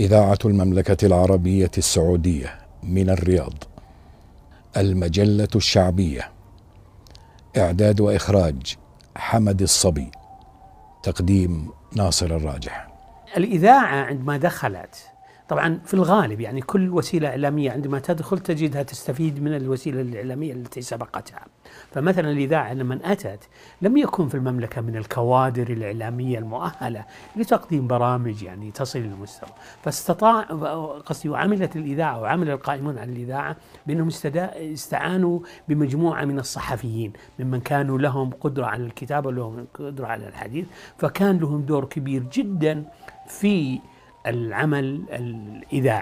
إذاعة المملكة العربية السعودية من الرياض المجلة الشعبية إعداد وإخراج حمد الصبي تقديم ناصر الراجح الإذاعة عندما دخلت طبعا في الغالب يعني كل وسيلة إعلامية عندما تدخل تجدها تستفيد من الوسيلة الإعلامية التي سبقتها فمثلا الإذاعة لما أتت لم يكن في المملكة من الكوادر الإعلامية المؤهلة لتقديم برامج يعني تصل للمستوى فاستطاع قصدي وعملت الإذاعة وعمل القائمون على الإذاعة بأنهم استعانوا بمجموعة من الصحفيين ممن كانوا لهم قدرة على الكتابة ولهم قدرة على الحديث فكان لهم دور كبير جدا في العمل الإذاعي